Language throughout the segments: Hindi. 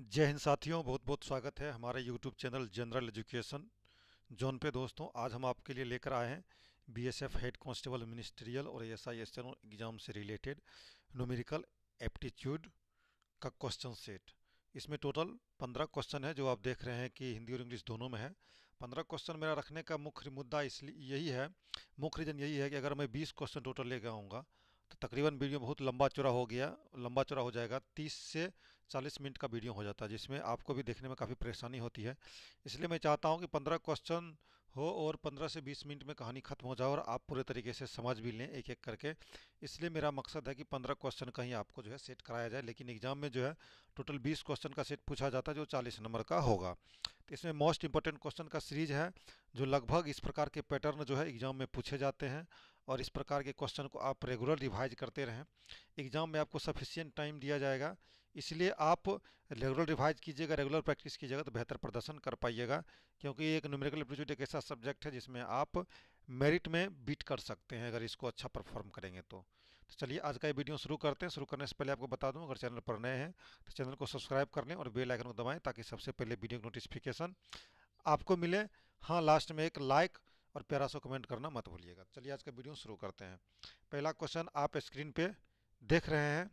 जय हिंद साथियों बहुत बहुत स्वागत है हमारे YouTube channel general education zone पे दोस्तों आज हम आपके लिए लेकर आए हैं B S F head constable ministerial और एस आई एस एग्ज़ाम से रिलेटेड नोमेरिकल एप्टीट्यूड का क्वेश्चन सेट इसमें टोटल पंद्रह क्वेश्चन है जो आप देख रहे हैं कि हिंदी और इंग्लिश दोनों में है पंद्रह क्वेश्चन मेरा रखने का मुख्य मुद्दा इसलिए यही है मुख्य रीज़न यही है कि अगर मैं बीस क्वेश्चन टोटल लेके आऊँगा तो तकरीबन वीडियो बहुत लंबा चौड़ा हो गया लंबा चौड़ा हो जाएगा तीस से 40 मिनट का वीडियो हो जाता है जिसमें आपको भी देखने में काफ़ी परेशानी होती है इसलिए मैं चाहता हूं कि 15 क्वेश्चन हो और 15 से 20 मिनट में कहानी ख़त्म हो जाए और आप पूरे तरीके से समझ भी लें एक एक करके इसलिए मेरा मकसद है कि 15 क्वेश्चन कहीं आपको जो है सेट कराया जाए लेकिन एग्ज़ाम में जो है टोटल बीस क्वेश्चन का सेट पूछा जाता है जो चालीस नंबर का होगा तो इसमें मोस्ट इंपॉर्टेंट क्वेश्चन का सीरीज है जो लगभग इस प्रकार के पैटर्न जो है एग्ज़ाम में पूछे जाते हैं और इस प्रकार के क्वेश्चन को आप रेगुलर रिवाइज करते रहें एग्ज़ाम में आपको सफिशियंट टाइम दिया जाएगा इसलिए आप रेगुलर रिवाइज कीजिएगा रेगुलर प्रैक्टिस कीजिएगा तो बेहतर प्रदर्शन कर पाइएगा क्योंकि एक न्यूमेरिकल एप्टीट्यूड एक ऐसा सब्जेक्ट है जिसमें आप मेरिट में बीट कर सकते हैं अगर इसको अच्छा परफॉर्म करेंगे तो तो चलिए आज का ये वीडियो शुरू करते हैं शुरू करने से पहले आपको बता दूं अगर चैनल पर नए हैं तो चैनल को सब्सक्राइब कर लें और बेल आइकन को दबाएं ताकि सबसे पहले वीडियो की नोटिफिकेशन आपको मिले हाँ लास्ट में एक लाइक और प्यारा सा कमेंट करना मत भूलिएगा चलिए आज का वीडियो शुरू करते हैं पहला क्वेश्चन आप स्क्रीन पर देख रहे हैं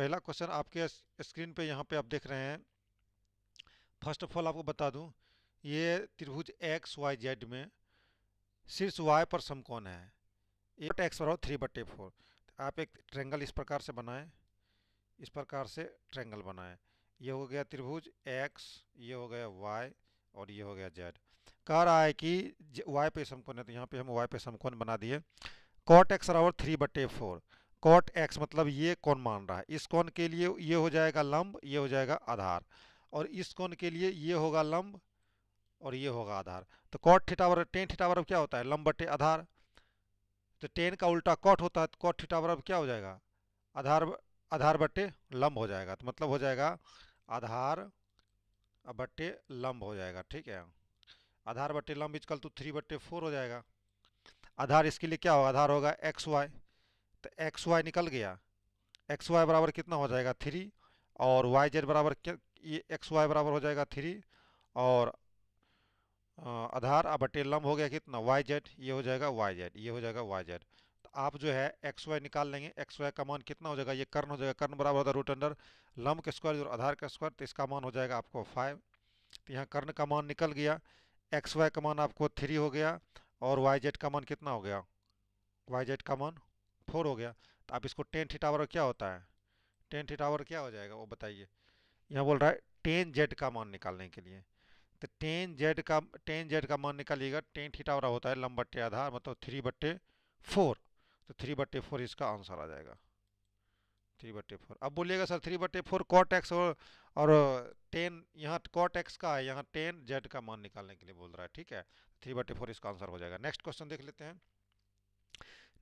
पहला क्वेश्चन आपके स्क्रीन पे यहाँ पे आप देख रहे हैं फर्स्ट ऑफ ऑल आपको बता दूँ ये त्रिभुज एक्स वाई जेड में शीर्ष वाई पर समकोण है बट एक्स बराबर थ्री बटे फोर आप एक ट्रेंगल इस प्रकार से बनाएं इस प्रकार से ट्रेंगल बनाएं ये हो गया त्रिभुज एक्स ये हो गया वाई और ये हो गया जेड कह रहा है कि वाई पे समकोण है तो यहाँ पे हम वाई पे समकोण बना दिए कॉट एक्स बराबर थ्री बटे फोर कॉट एक्स मतलब ये कौन मान रहा है इस कौन के लिए ये हो जाएगा लंब ये हो जाएगा आधार और इस कौन के लिए ये होगा लंब और ये होगा आधार तो कॉट थीटा टेन थीटा बराबर क्या होता है लंब बटे आधार तो टेन का उल्टा कॉट होता है तो कॉट थीटा बराबर क्या हो जाएगा आधार आधार बटे लंब हो जाएगा तो मतलब हो जाएगा आधार बटे लंब हो जाएगा ठीक है आधार बटे लंब कल तो थ्री बटे फोर हो जाएगा आधार इसके लिए क्या होगा आधार होगा एक्स वाई तो एक्स वाई निकल गया एक्स वाई बराबर कितना हो जाएगा थ्री और वाई जेड बराबर ये एक्स वाई बराबर हो जाएगा थ्री और आधार अब बटे लम्ब हो गया कितना वाई जेड ये हो जाएगा वाई जेड ये हो जाएगा वाई जेड तो आप जो है एक्स वाई निकाल लेंगे एक्स वाई का मान कितना हो जाएगा ये कर्ण हो जाएगा कर्ण बराबर होता रूट अंडर लम्ब का स्क्वायर और आधार का स्क्वायर तो इसका मान हो जाएगा आपको फाइव तो यहाँ कर्ण का मान निकल गया एक्स वाई का मान आपको थ्री हो गया और वाई जेड का मान कितना हो गया वाई जेड का मान फोर हो गया तो आप इसको टेन थीटा बराबर क्या होता है टेन थीटा बराबर क्या हो जाएगा वो बताइए यहाँ बोल रहा है टेन जेड का मान निकालने के लिए तो टेन जेड का टेन जेड का मान निकालिएगा टेन थीटा बराबर होता है लम बट्टे आधार मतलब थ्री बट्टे फोर तो थ्री बट्टे फोर इसका आंसर आ जाएगा थ्री बट्टे फोर अब बोलिएगा सर थ्री बट्टे फोर कॉट एक्स और, और टेन यहाँ कॉट एक्स का है यहाँ टेन जेड का मान निकालने के लिए बोल रहा है ठीक है थ्री बट्टे फोर इसका आंसर हो जाएगा नेक्स्ट क्वेश्चन देख लेते हैं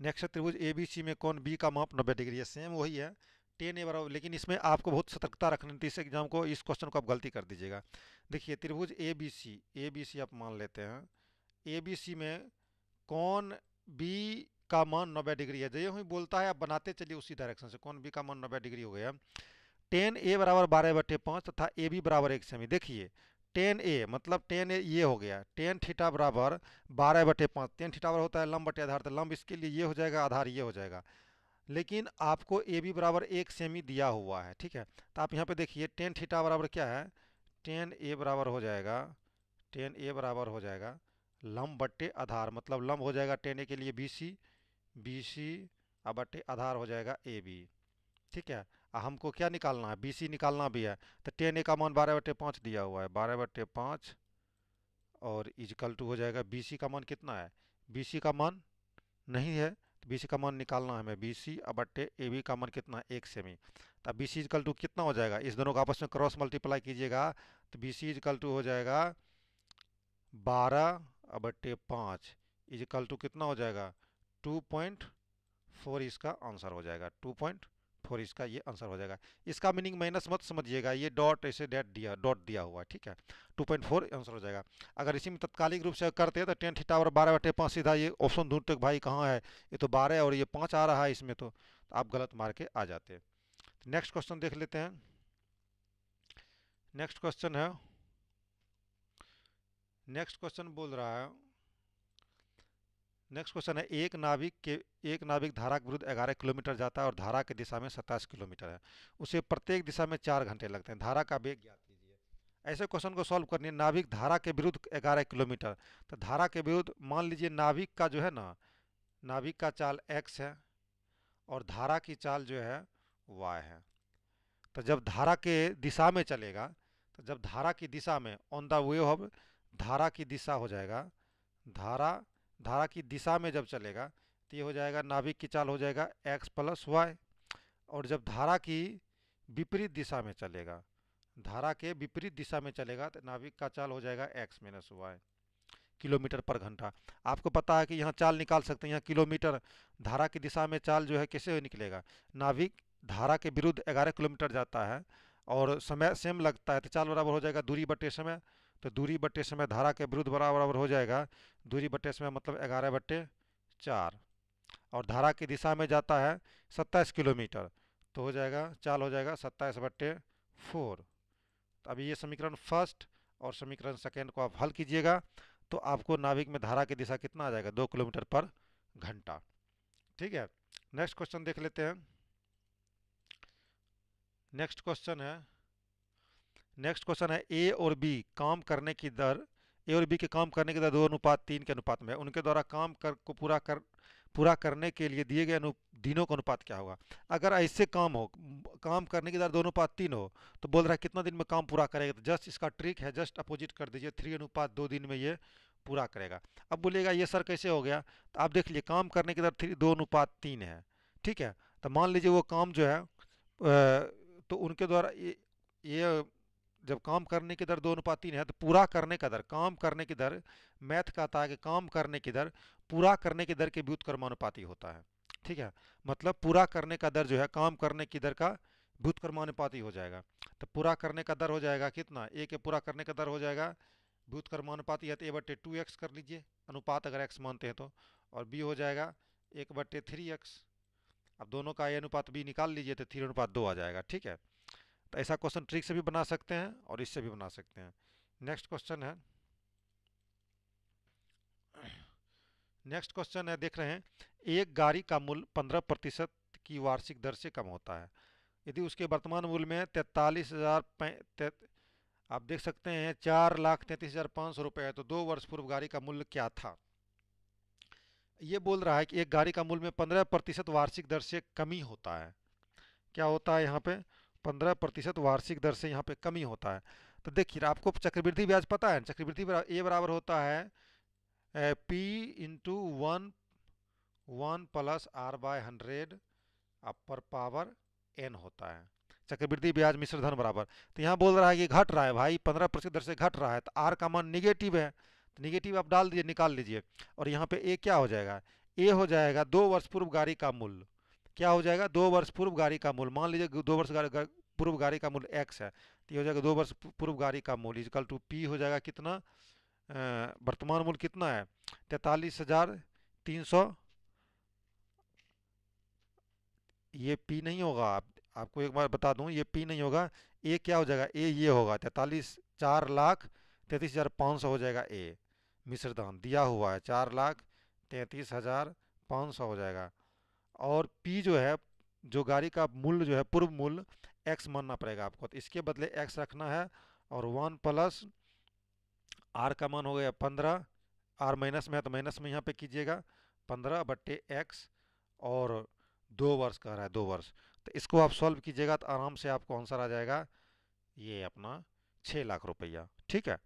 नेक्स्ट त्रिभुज ए बी सी में कौन बी का माप नब्बे डिग्री है सेम वही है टेन ए बराबर लेकिन इसमें आपको बहुत सतर्कता रखनी थी इस एग्जाम को इस क्वेश्चन को आप गलती कर दीजिएगा देखिए त्रिभुज A B C A B C आप मान लेते हैं ए बी सी में कौन बी का मान नब्बे डिग्री है जो ही बोलता है आप बनाते चलिए उसी डायरेक्शन से कौन बी का मान नब्बे डिग्री हो गया टेन ए बराबर बारह बटे पाँच तथा ए बी बराबर एक सेमी देखिए टेन ए मतलब टेन ए ये हो गया टेन थीटा बराबर बारह बटे पाँच टेन थीटा बराबर होता है लंब बटे आधार तो लंब इसके लिए ये हो जाएगा आधार ये हो जाएगा लेकिन आपको ए बी बराबर एक सेमी दिया हुआ है ठीक है तो आप यहाँ पे देखिए टेन थीटा बराबर क्या है टेन ए बराबर हो जाएगा टेन ए बराबर हो जाएगा लंब बट्टे आधार मतलब लंब हो जाएगा टेन ए के लिए बी सी बी सी और बट्टे आधार हो जाएगा ए बी ठीक है आ हमको क्या निकालना है बी निकालना भी है तो टेन ए का मान बारह बटे पाँच दिया हुआ है बारह बटे पाँच और इजकल टू हो जाएगा बी का मान कितना है बी का मान नहीं है तो बी का मान निकालना है हमें बी सी बटे ए बी का मान कितना है एक सेमी तो बी सी इजकल टू कितना हो जाएगा इस दोनों का आपस में क्रॉस मल्टीप्लाई कीजिएगा तो बी सी इजकल टू हो जाएगा बारह बटे पाँच इजकल टू कितना हो जाएगा टू पॉइंट फोर इसका आंसर हो जाएगा टू पॉइंट फोर इसका ये आंसर हो जाएगा इसका मीनिंग माइनस मत समझिएगा ये डॉट ऐसे डेट दिया डॉट दिया हुआ है ठीक है टू पॉइंट फोर आंसर हो जाएगा अगर इसी में तत्कालिक रूप से करते हैं तो टेन थीटा और बारह बटे पाँच सीधा ये ऑप्शन ढूंढते भाई कहाँ है ये तो बारह और ये पाँच आ रहा है इसमें तो, तो आप गलत मार के आ जाते हैं नेक्स्ट क्वेश्चन देख लेते हैं नेक्स्ट क्वेश्चन है नेक्स्ट क्वेश्चन बोल रहा है नेक्स्ट क्वेश्चन है एक नाविक के एक नाविक धारा के विरुद्ध ग्यारह किलोमीटर जाता है और धारा की दिशा में सत्ताईस किलोमीटर है उसे प्रत्येक दिशा में चार घंटे लगते हैं धारा का वेग ज्ञात कीजिए ऐसे क्वेश्चन को सॉल्व करनी है नाविक धारा के विरुद्ध ग्यारह किलोमीटर तो धारा के विरुद्ध मान लीजिए नाविक का जो है ना नाविक का चाल एक्स है और धारा की चाल जो है वाई है तो जब धारा के दिशा में चलेगा तो जब धारा की दिशा में ऑन द वे ऑफ धारा की दिशा हो जाएगा धारा धारा की दिशा में जब चलेगा तो ये हो जाएगा नाभिक की चाल हो जाएगा एक्स प्लस वाई और जब धारा की विपरीत दिशा में चलेगा धारा के विपरीत दिशा में चलेगा तो नाभिक का चाल हो जाएगा एक्स माइनस वाई किलोमीटर पर घंटा आपको पता है कि यहाँ चाल निकाल सकते हैं यहाँ किलोमीटर धारा की दिशा में चाल जो है कैसे निकलेगा नाभिक धारा के विरुद्ध ग्यारह किलोमीटर जाता है और समय सेम लगता है तो चाल बराबर हो जाएगा दूरी बटे समय तो दूरी बट्टे समय धारा के विरुद्ध बराबर बराबर हो जाएगा दूरी बट्टे समय मतलब ग्यारह बट्टे चार और धारा की दिशा में जाता है सत्ताईस किलोमीटर तो हो जाएगा चाल हो जाएगा सत्ताईस बट्टे फोर तो अभी ये समीकरण फर्स्ट और समीकरण सेकेंड को आप हल कीजिएगा तो आपको नाविक में धारा की दिशा कितना आ जाएगा दो किलोमीटर पर घंटा ठीक है नेक्स्ट क्वेश्चन देख लेते हैं नेक्स्ट क्वेश्चन है नेक्स्ट क्वेश्चन है ए और बी काम करने की दर ए और बी के काम करने की दर दो अनुपात तीन के अनुपात में उनके द्वारा काम कर को पूरा कर पूरा करने के लिए दिए गए अनु दिनों का अनुपात क्या होगा अगर ऐसे काम हो काम करने की दर दो अनुपात तीन हो तो बोल रहा है कितना दिन में काम पूरा करेगा तो जस्ट इसका ट्रिक है जस्ट अपोजिट कर दीजिए थ्री अनुपात दो दिन में ये पूरा करेगा अब बोलिएगा ये सर कैसे हो गया तो आप देख लीजिए काम करने की दर थ्री दो अनुपात तीन है ठीक है तो मान लीजिए वो काम जो है तो उनके द्वारा ये जब काम करने की दर दो अनुपात तीन है तो पूरा करने का दर काम करने की दर मैथ कहता है कि काम करने की दर पूरा करने की दर के व्युतकर्मानुपाती होता है ठीक है मतलब पूरा करने का दर जो है काम करने की दर का व्युतकर्मानुपाती हो जाएगा तो पूरा करने का दर हो जाएगा कितना ए के पूरा करने का दर हो जाएगा व्युतकर्मानुपाती है तो ए बट्टे टू एक्स कर लीजिए अनुपात अगर एक्स मानते हैं तो और बी हो जाएगा एक बट्टे थ्री एक्स अब दोनों का ए अनुपात बी निकाल लीजिए तो थ्री अनुपात दो आ जाएगा ठीक है तो ऐसा क्वेश्चन ट्रिक से भी बना सकते हैं और इससे भी बना सकते हैं नेक्स्ट क्वेश्चन है नेक्स्ट क्वेश्चन है देख रहे हैं एक गाड़ी का मूल्य पंद्रह प्रतिशत की वार्षिक दर से कम होता है यदि उसके वर्तमान मूल्य में तैतालीस हज़ार आप देख सकते हैं चार लाख तैंतीस हज़ार पाँच सौ रुपये है तो दो वर्ष पूर्व गाड़ी का मूल्य क्या था ये बोल रहा है कि एक गाड़ी का मूल्य में पंद्रह प्रतिशत वार्षिक दर से कमी होता है क्या होता है यहाँ पे पंद्रह प्रतिशत वार्षिक दर से यहाँ पे कमी होता है तो देखिए आपको चक्रवृद्धि ब्याज पता है चक्रवृद्धि ए बराबर होता है P into one one plus R by hundred upper power N होता है चक्रवृद्धि ब्याज मिश्र धन बराबर तो यहाँ बोल रहा है कि घट रहा है भाई पंद्रह प्रतिशत दर से घट रहा है तो आर का मान निगेटिव है तो निगेटिव आप डाल दीजिए निकाल लीजिए और यहाँ पे ए क्या हो जाएगा ए हो जाएगा दो वर्ष पूर्व गाड़ी का मूल्य क्या हो जाएगा दो वर्ष पूर्व गाड़ी का मूल मान लीजिए दो वर्ष पूर्व गाड़ी का मूल्य एक्स है तो ये हो जाएगा दो वर्ष पूर्व गाड़ी का मूल इजकल टू पी हो जाएगा कितना वर्तमान मूल कितना है तैतालीस हज़ार तीन सौ ये पी नहीं होगा आप, आपको एक बार बता दूं ये पी नहीं होगा ए क्या हो जाएगा ए ये होगा तैतालीस चार लाख तैंतीस हज़ार पाँच सौ हो जाएगा ए मिश्रदान दिया हुआ है चार लाख तैंतीस हज़ार पाँच सौ हो जाएगा और पी जो है जो गाड़ी का मूल्य जो है पूर्व मूल्य एक्स मानना पड़ेगा आपको तो इसके बदले एक्स रखना है और वन प्लस आर का मान हो गया पंद्रह आर माइनस में है तो माइनस में यहाँ पे कीजिएगा पंद्रह बट्टे एक्स और दो वर्ष कह रहा है दो वर्ष तो इसको आप सॉल्व कीजिएगा तो आराम से आपको आंसर आ जाएगा ये अपना छः लाख रुपया ठीक है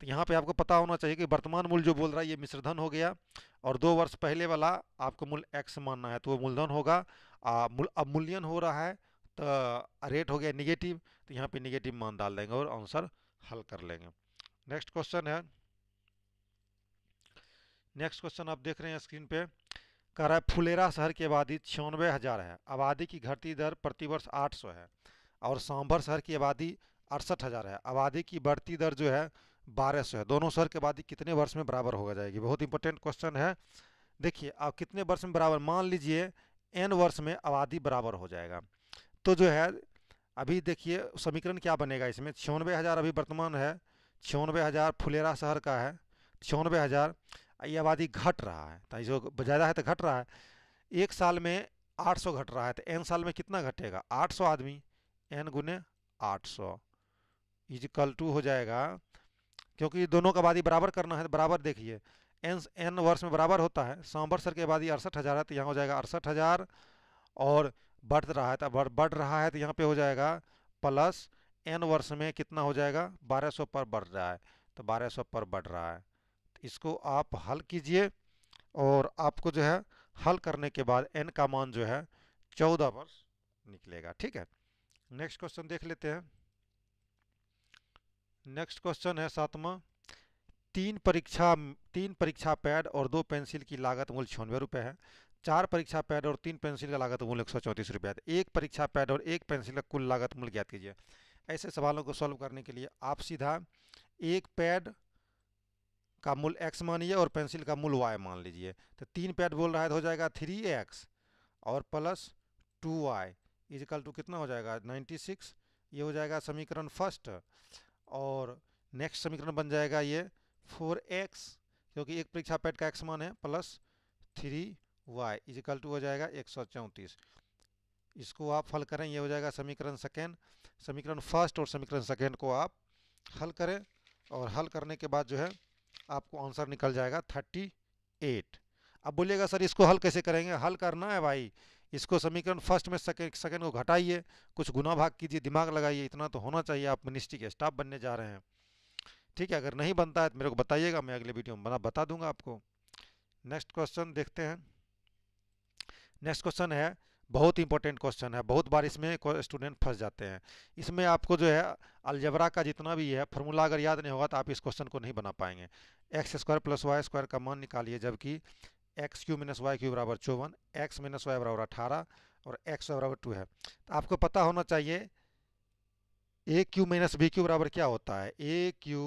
तो यहाँ पे आपको पता होना चाहिए कि वर्तमान मूल्य जो बोल रहा है ये मिश्रधन हो गया और दो वर्ष पहले वाला आपको मूल्य एक्स मानना है तो वो मूलधन होगा अब मूल्यन हो रहा है तो रेट हो गया निगेटिव तो यहाँ पे निगेटिव मान डाल देंगे और आंसर हल कर लेंगे नेक्स्ट क्वेश्चन है नेक्स्ट क्वेश्चन आप देख रहे हैं स्क्रीन पे कह रहा है फुलेरा शहर की आबादी छियानवे हज़ार है आबादी की घटती दर प्रतिवर्ष आठ सौ है और सांभर शहर की आबादी अड़सठ हज़ार है आबादी की बढ़ती दर जो है बारह सौ है दोनों सौ की आबादी कितने वर्ष में बराबर होगा जाएगी बहुत इंपॉर्टेंट क्वेश्चन है देखिए अब कितने वर्ष में बराबर मान लीजिए एन वर्ष में आबादी बराबर हो जाएगा तो जो है अभी देखिए समीकरण क्या बनेगा इसमें छियानवे हज़ार अभी वर्तमान है छियानवे हज़ार फुलेरा शहर का है छियानवे हज़ार ये आबादी घट रहा है तो जो ज़्यादा है तो घट रहा है एक साल में 800 घट रहा है तो एन साल में कितना घटेगा 800 आदमी एन गुने आठ सौ कल टू हो जाएगा क्योंकि दोनों का आबादी बराबर करना है तो बराबर देखिए एन एन वर्ष में बराबर होता है सौ वर्ष सर की आबादी अड़सठ हज़ार है तो यहाँ हो जाएगा अड़सठ हज़ार और बढ़ रहा है तो बढ़ रहा है तो यहाँ पे हो जाएगा प्लस एन वर्ष में कितना हो जाएगा बारह सौ पर बढ़ रहा है तो बारह सौ पर बढ़ रहा है तो इसको आप हल कीजिए और आपको जो है हल करने के बाद एन का मान जो है चौदह वर्ष निकलेगा ठीक है नेक्स्ट क्वेश्चन देख लेते हैं नेक्स्ट क्वेश्चन है सातवां तीन परीक्षा तीन परीक्षा पैड और दो पेंसिल की लागत मूल्य छियानवे रुपये है चार परीक्षा पैड और तीन पेंसिल का लागत मूल्य एक सौ चौंतीस रुपये है एक परीक्षा पैड और एक पेंसिल का कुल लागत मूल्य ज्ञात कीजिए ऐसे सवालों को सॉल्व करने के लिए आप सीधा एक पैड का मूल एक्स मानिए और पेंसिल का मूल वाई मान लीजिए तो तीन पैड बोल रहा है तो हो जाएगा थ्री एक्स और plus two Y is equal two कितना हो जाएगा नाइन्टी सिक्स ये हो जाएगा समीकरण फर्स्ट और नेक्स्ट समीकरण बन जाएगा ये फोर एक्स क्योंकि एक परीक्षा पैट का एक्स मान है plus three Y is equal two हो जाएगा एक सौ चौंतीस इसको आप हल करें ये हो जाएगा समीकरण सेकेंड समीकरण फर्स्ट और समीकरण सेकेंड को आप हल करें और हल करने के बाद जो है आपको आंसर निकल जाएगा थर्टी एट अब बोलिएगा सर इसको हल कैसे करेंगे हल करना है भाई इसको समीकरण फर्स्ट में सेकेंड सेकेंड को घटाइए कुछ गुना भाग कीजिए दिमाग लगाइए इतना तो होना चाहिए आप मिनिस्ट्री के स्टाफ बनने जा रहे हैं ठीक है अगर नहीं बनता है तो मेरे को बताइएगा मैं अगले वीडियो में बना बता दूंगा आपको नेक्स्ट क्वेश्चन देखते हैं नेक्स्ट क्वेश्चन है बहुत इंपॉर्टेंट क्वेश्चन है बहुत बार इसमें स्टूडेंट फंस जाते हैं इसमें आपको जो है अलजबरा का जितना भी है फॉर्मूला अगर याद नहीं होगा तो आप इस क्वेश्चन को नहीं बना पाएंगे X square plus Y square का मान निकालिए जबकि X cube minus Y cube बराबर चौवन एक्स माइनस वाई बराबर अठारह और एक्स बराबर टू है तो आपको पता होना चाहिए A cube minus B cube बराबर क्या होता है A cube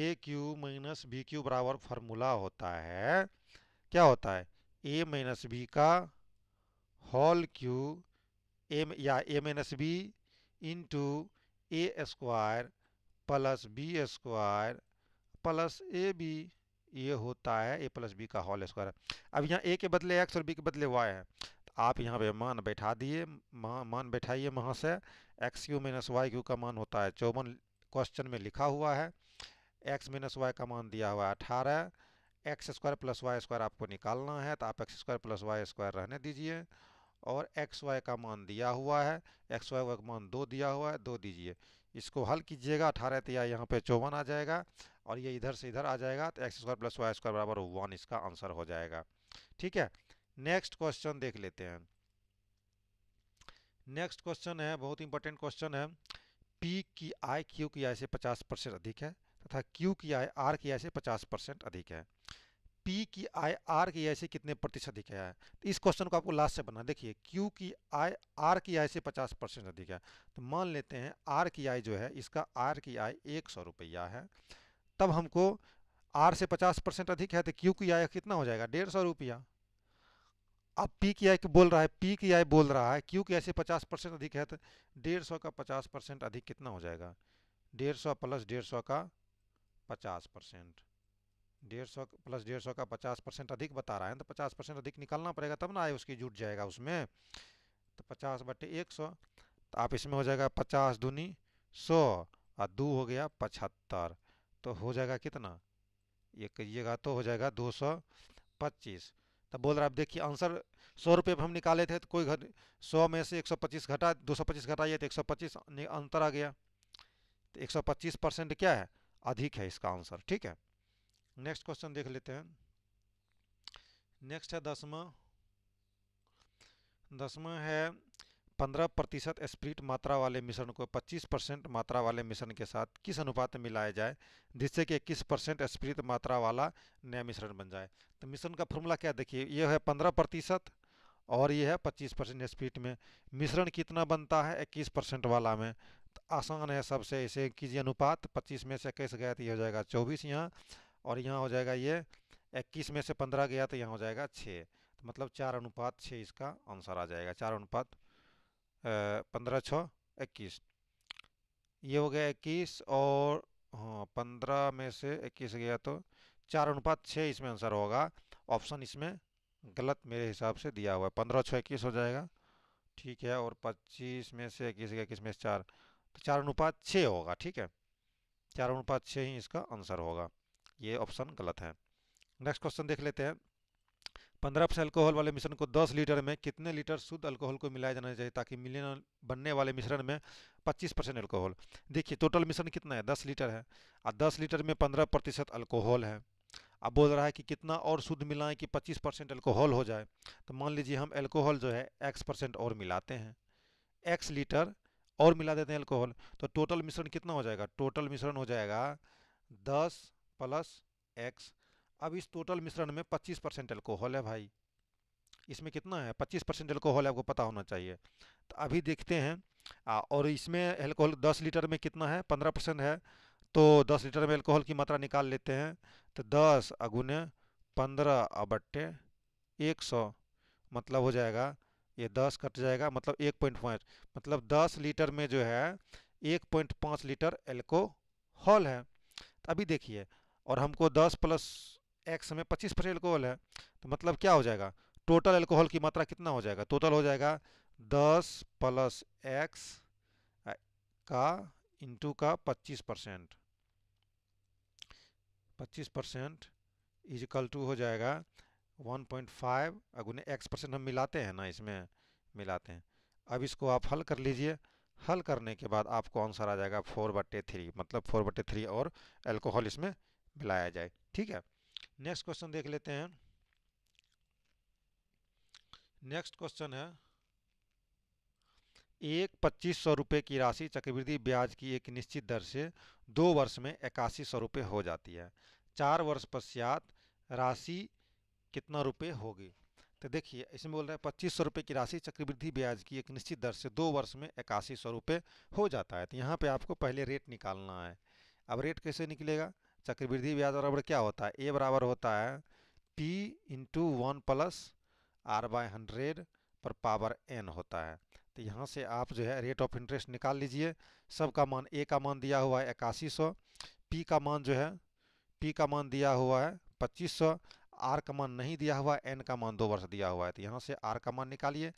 A cube minus B cube बराबर फार्मूला होता है क्या होता है ए माइनस बी का होल क्यू ए या A minus B into A square plus B square plus A B ये होता है ए प्लस बी का होल स्क्वायर अब यहाँ ए के बदले एक्स और बी के बदले वाई है तो आप यहाँ पे मान बैठा दिए मान बैठाइए वहाँ से X cube minus Y cube का मान होता है चौवन क्वेश्चन में लिखा हुआ है एक्स माइनस वाई का मान दिया हुआ है अठारह X square plus Y square आपको निकालना है तो आप X square plus Y square रहने दीजिए और एक्स वाई का मान दिया हुआ है एक्स वाई का मान दो दिया हुआ है दो दीजिए इसको हल कीजिएगा अठारह तिया यहाँ पे चौवन आ जाएगा और ये इधर से इधर आ जाएगा तो X square plus Y square बराबर वन इसका आंसर हो जाएगा ठीक है नेक्स्ट क्वेश्चन देख लेते हैं नेक्स्ट क्वेश्चन है बहुत इंपॉर्टेंट क्वेश्चन है पी की आय क्यू की आय से पचास परसेंट अधिक है तथा क्यू की आय आर की आय से पचास परसेंट अधिक है पी की आई आर की आई से कितने प्रतिशत अधिक है तो इस क्वेश्चन को आपको लास्ट से बना देखिए क्यू की आई आर की आई से 50 परसेंट अधिक है तो मान लेते हैं आर की आई जो है इसका आर की आई एक सौ रुपया है तब हमको आर से 50 परसेंट अधिक है तो क्यू की आई कितना हो जाएगा डेढ़ सौ रुपया अब पी की आई बोल रहा है पी की आई बोल रहा है क्यू की आई से पचास परसेंट अधिक है तो डेढ़ सौ का पचास परसेंट अधिक कितना हो जाएगा डेढ़ सौ प्लस डेढ़ सौ का पचास परसेंट डेढ़ सौ प्लस डेढ़ सौ का पचास परसेंट अधिक बता रहा है तो पचास परसेंट अधिक निकालना पड़ेगा तब ना आए उसकी जुट जाएगा उसमें तो पचास बटे एक सौ तो आप इसमें हो जाएगा पचास दूनी सौ और दो हो गया पचहत्तर तो हो जाएगा कितना ये कहिएगा तो हो जाएगा दो सौ पच्चीस तो बोल रहा आप देखिए आंसर सौ रुपये हम निकाले थे तो कोई घट सौ में से एक सौ पच्चीस घटा दो सौ पच्चीस घटाइए तो एक सौ पच्चीस अंतर आ गया तो एक सौ पच्चीस परसेंट क्या है अधिक है इसका आंसर ठीक है नेक्स्ट क्वेश्चन देख लेते हैं नेक्स्ट है दसवा दसवा है पंद्रह प्रतिशत स्प्रिट मात्रा वाले मिश्रण को पच्चीस परसेंट मात्रा वाले मिश्रण के साथ किस अनुपात में मिलाया जाए जिससे कि इक्कीस परसेंट स्प्रिट मात्रा वाला नया मिश्रण बन जाए तो मिश्रण का फॉर्मूला क्या देखिए यह है पंद्रह प्रतिशत और यह है पच्चीस परसेंट स्प्रिट में मिश्रण कितना बनता है इक्कीस परसेंट वाला में तो आसान है सबसे इसे कीजिए अनुपात पच्चीस में से इक्कीस गया तो यह हो जाएगा चौबीस यहाँ और यहाँ हो जाएगा ये इक्कीस में से पंद्रह गया तो यहाँ हो जाएगा छः तो मतलब चार अनुपात छः इसका आंसर आ जाएगा चार अनुपात पंद्रह छः इक्कीस ये हो गया इक्कीस और हाँ पंद्रह में से इक्कीस गया तो चार अनुपात छः इसमें आंसर होगा ऑप्शन इसमें गलत मेरे हिसाब से दिया हुआ है पंद्रह छः इक्कीस हो जाएगा ठीक है और पच्चीस में से इक्कीस गया इक्कीस में से चार तो चार अनुपात छः होगा ठीक है चार अनुपात छः ही इसका आंसर होगा ये ऑप्शन गलत है नेक्स्ट क्वेश्चन देख लेते हैं पंद्रह परसेंट अल्कोहल वाले मिश्रण को दस लीटर में कितने लीटर शुद्ध अल्कोहल को मिलाया जाना चाहिए ताकि मिलियन बनने वाले मिश्रण में पच्चीस परसेंट अल्कोहल देखिए टोटल मिश्रण कितना है दस लीटर है और दस लीटर में पंद्रह प्रतिशत अल्कोहल है अब बोल रहा है कि कितना और शुद्ध मिलाएं कि पच्चीस परसेंट अल्कोहल हो जाए तो मान लीजिए हम अल्कोहल जो है एक्स परसेंट और मिलाते हैं एक्स लीटर और मिला देते हैं अल्कोहल तो टोटल मिश्रण कितना हो जाएगा टोटल मिश्रण हो जाएगा दस प्लस एक्स अब इस टोटल मिश्रण में 25 परसेंट एल्कोहल है भाई इसमें कितना है 25 परसेंट एल्कोहल आपको पता होना चाहिए तो अभी देखते हैं आ, और इसमें एल्कोहल 10 लीटर में कितना है 15 परसेंट है तो 10 लीटर में एल्कोहल की मात्रा निकाल लेते हैं तो 10 अगुने पंद्रह अबट्टे एक सौ मतलब हो जाएगा ये 10 कट जाएगा मतलब एक पॉइंट पाँच मतलब दस लीटर में जो है एक पॉइंट पाँच लीटर एल्कोहल है तो अभी देखिए और हमको 10 प्लस एक्स में 25 परसेंट एल्कोहल है तो मतलब क्या हो जाएगा टोटल एल्कोहल की मात्रा कितना हो जाएगा टोटल हो जाएगा 10 प्लस एक्स का इंटू का 25 परसेंट पच्चीस परसेंट इजिकल टू हो जाएगा 1.5 पॉइंट फाइव अगुने एक्स परसेंट हम मिलाते हैं ना इसमें मिलाते हैं अब इसको आप हल कर लीजिए हल करने के बाद आपको आंसर आ जाएगा फोर बट्टे थ्री मतलब फोर बट्टे थ्री और एल्कोहल इसमें मिलाया जाए ठीक है नेक्स्ट क्वेश्चन देख लेते हैं नेक्स्ट क्वेश्चन है एक पच्चीस सौ रुपये की राशि चक्रवृद्धि ब्याज की एक निश्चित दर से दो वर्ष में इक्यासी सौ रुपये हो जाती है चार वर्ष पश्चात राशि कितना रुपये होगी तो देखिए इसमें बोल रहा है पच्चीस सौ रुपये की राशि चक्रवृद्धि ब्याज की एक निश्चित दर से दो वर्ष में इक्यासी सौ रुपये हो जाता है तो यहाँ पे आपको पहले रेट निकालना है अब रेट कैसे निकलेगा चक्रवृद्धि ब्याज बराबर क्या होता है ए बराबर होता है P into one plus R by hundred पर पावर एन होता है तो यहाँ से आप जो है रेट ऑफ इंटरेस्ट निकाल लीजिए सब का मान ए का मान दिया हुआ है इक्यासी सौ पी का मान जो है पी का मान दिया हुआ है पच्चीस सौ आर का मान नहीं दिया हुआ एन का मान दो वर्ष दिया हुआ है तो यहाँ से आर का मान निकालिए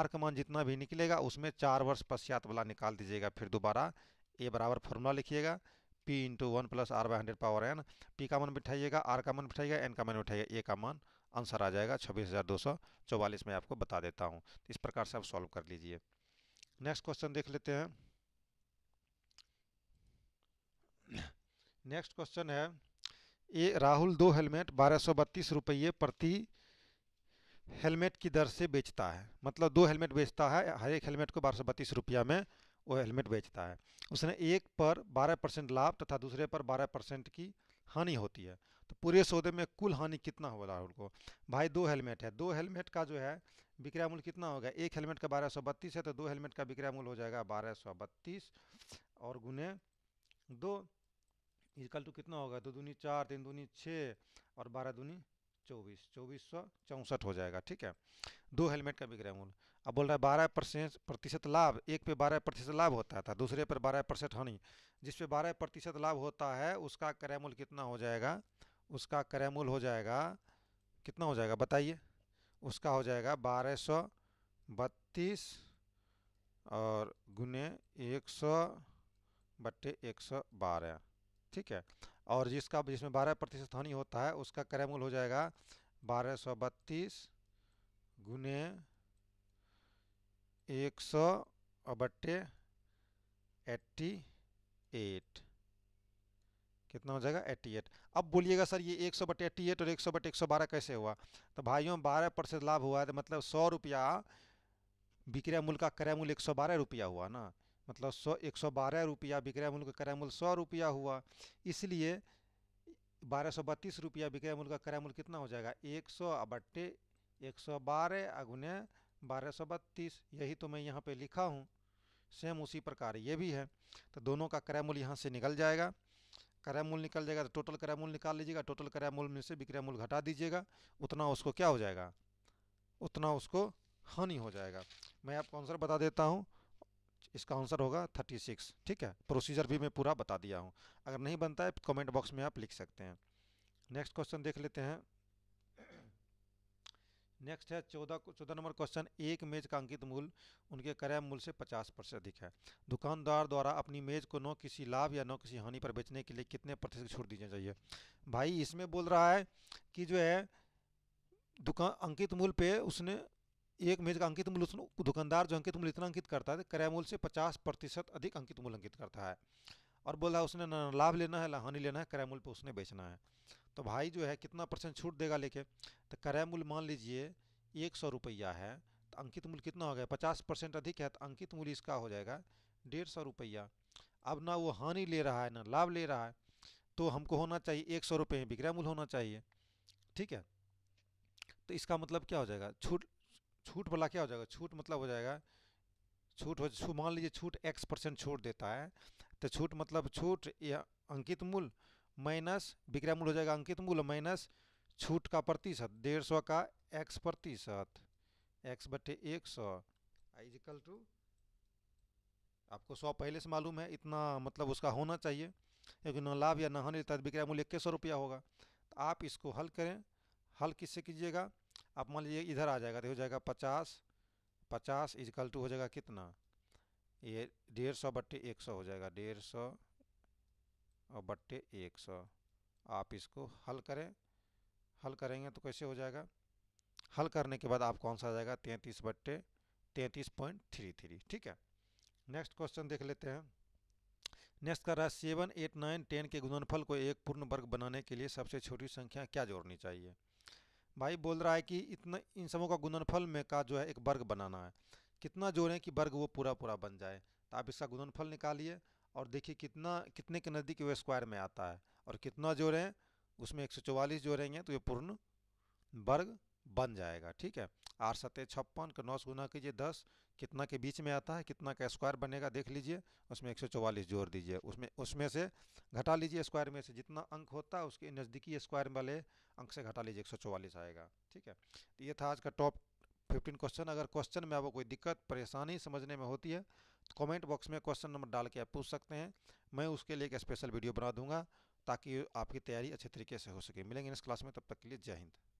आर का मान जितना भी निकलेगा उसमें चार वर्ष पश्चात वाला निकाल दीजिएगा फिर दोबारा ए बराबर फॉर्मूला लिखिएगा P into one plus R by hundred power N P का मन बिठाइएगा आर का मन बिठाइएगा एन का मन बिठाइएगा ए का मन आंसर आ जाएगा छब्बीस हज़ार दो सौ चौवालीस में आपको बता देता हूँ तो इस प्रकार से आप सॉल्व कर लीजिए नेक्स्ट क्वेश्चन देख लेते हैं नेक्स्ट क्वेश्चन है ए राहुल दो हेलमेट बारह सौ बत्तीस रुपये प्रति हेलमेट की दर से बेचता है मतलब दो हेलमेट बेचता है हर एक हेलमेट को बारह सौ बत्तीस रुपया में वो हेलमेट बेचता है उसने एक पर 12 परसेंट लाभ तथा दूसरे पर 12 परसेंट की हानि होती है तो पूरे सौदे में कुल हानि कितना होगा राहुल को भाई दो हेलमेट है दो हेलमेट का जो है विक्रय मूल्य कितना होगा एक हेलमेट का बारह सौ बत्तीस है तो दो हेलमेट का विक्रय मूल्य हो जाएगा बारह सौ बत्तीस और गुने दो इजकल टू तो कितना होगा दो दूनी चार तीन दूनी छः और बारह दूनी चौबीस चौबीस सौ चौंसठ हो जाएगा ठीक है दो हेलमेट का विक्रय मूल्य अब बोल रहा है बारह परसेंट प्रतिशत लाभ एक पे बारह प्रतिशत लाभ होता था दूसरे पर बारह परसेंट हानि जिस पे बारह प्रतिशत लाभ होता है उसका करैमूल कितना हो जाएगा उसका करैमूल हो जाएगा कितना हो जाएगा बताइए उसका हो जाएगा बारह सौ बत्तीस और गुने एक सौ बट्टे एक सौ बारह ठीक है और जिसका जिसमें बारह प्रतिशत हानि होता है उसका करैमूल हो जाएगा बारह सौ बत्तीस गुने एक सौ बट्टे एट्टी एट कितना हो जाएगा एट्टी एट अब बोलिएगा सर ये एक सौ बटे एट्टी एट और एक सौ बटे एक सौ बारह कैसे हुआ तो भाइयों बारह परसेंट लाभ हुआ है तो मतलब सौ रुपया विक्रय मूल्य का क्रय मूल्य एक सौ बारह रुपया हुआ ना मतलब सौ एक सौ बारह रुपया विक्रय मूल्य का क्रय मूल्य सौ रुपया हुआ इसलिए बारह सौ बत्तीस रुपया विक्रय मूल्य का क्रय मूल्य कितना हो जाएगा एक सौ बट्टे एक सौ बारह अगुने बारह यही तो मैं यहाँ पे लिखा हूँ सेम उसी प्रकार ये भी है तो दोनों का क्रय मूल्य यहाँ से निकल जाएगा क्रय मूल्य निकल जाएगा तो टोटल क्रय मूल्य निकाल लीजिएगा टोटल क्रय मूल्य में से विक्रय मूल्य घटा दीजिएगा उतना उसको क्या हो जाएगा उतना उसको हानि हो जाएगा मैं आपको आंसर बता देता हूँ इसका आंसर होगा 36 ठीक है प्रोसीजर भी मैं पूरा बता दिया हूँ अगर नहीं बनता है कमेंट बॉक्स में आप लिख सकते हैं नेक्स्ट क्वेश्चन देख लेते हैं नेक्स्ट है चौदह चौदह नंबर क्वेश्चन एक मेज का अंकित मूल उनके क्रय मूल्य से पचास परसेंट अधिक है दुकानदार द्वारा अपनी मेज को न किसी लाभ या न किसी हानि पर बेचने के लिए कितने प्रतिशत छूट दी चाहिए भाई इसमें बोल रहा है कि जो है दुकान अंकित मूल्य पे उसने एक मेज का अंकित मूल्य उसने दुकानदार जो अंकित मूल्य इतना अंकित करता है क्रय मूल्य से पचास प्रतिशत अधिक अंकित मूल्य अंकित करता है और बोला उसने लाभ लेना है ना हानि लेना है क्रय मूल्य पर उसने बेचना है तो भाई जो है कितना परसेंट छूट देगा लेके तो क्रय मूल्य मान लीजिए एक सौ रुपया है तो अंकित मूल्य कितना हो गया पचास परसेंट अधिक है तो अंकित मूल्य इसका हो जाएगा डेढ़ सौ रुपया अब ना वो हानि ले रहा है ना लाभ ले रहा है तो हमको होना चाहिए एक सौ रुपये विक्रय मूल्य होना चाहिए ठीक है तो इसका मतलब क्या हो जाएगा छूट छूट वाला क्या हो जाएगा छूट मतलब हो जाएगा छूट हो मान लीजिए छूट एक्स परसेंट छूट देता है तो छूट मतलब छूट या अंकित मूल्य माइनस विक्रय मूल्य हो जाएगा अंकित मूल्य माइनस छूट का प्रतिशत डेढ़ सौ का एक्स प्रतिशत एक्स बटे एक सौ आइजिकल टू आपको सौ पहले से मालूम है इतना मतलब उसका होना चाहिए क्योंकि न लाभ या न हानि है विक्रय मूल्य इक्कीस सौ रुपया होगा तो आप इसको हल करें हल किससे कीजिएगा आप मान लीजिए इधर आ जाएगा तो हो जाएगा पचास पचास इजकल टू हो जाएगा कितना ये डेढ़ सौ बट्टे एक सौ हो जाएगा डेढ़ सौ और बट्टे एक सौ आप इसको हल करें हल करेंगे तो कैसे हो जाएगा हल करने के बाद आप कौन सा आ जाएगा तैंतीस बट्टे तैंतीस पॉइंट थ्री थ्री ठीक है नेक्स्ट क्वेश्चन देख लेते हैं नेक्स्ट कर रहा है सेवन एट नाइन टेन के गुणनफल को एक पूर्ण वर्ग बनाने के लिए सबसे छोटी संख्या क्या जोड़नी चाहिए भाई बोल रहा है कि इतना इन सबों का गुणनफल में का जो है एक वर्ग बनाना है कितना जोड़ें कि वर्ग वो पूरा पूरा बन जाए तो आप इसका गुणनफल निकालिए और देखिए कितना कितने के नज़दीक वो स्क्वायर में आता है और कितना जोड़ें उसमें एक सौ चौवालीस जोड़ेंगे तो ये पूर्ण वर्ग बन जाएगा ठीक है आठ सत्य छप्पन का नौ गुना कीजिए दस कितना के बीच में आता है कितना का स्क्वायर बनेगा देख लीजिए उसमें एक सौ चौवालीस जोड़ दीजिए उसमें उसमें से घटा लीजिए स्क्वायर में से जितना अंक होता है उसके नज़दीकी स्क्वायर वाले अंक से घटा लीजिए एक सौ आएगा ठीक है तो ये था आज का टॉप फिफ्टीन क्वेश्चन अगर क्वेश्चन में आपको कोई दिक्कत परेशानी समझने में होती है कमेंट बॉक्स में क्वेश्चन नंबर डाल के आप पूछ सकते हैं मैं उसके लिए एक स्पेशल वीडियो बना दूंगा ताकि आपकी तैयारी अच्छे तरीके से हो सके मिलेंगे इस क्लास में तब तक के लिए जय हिंद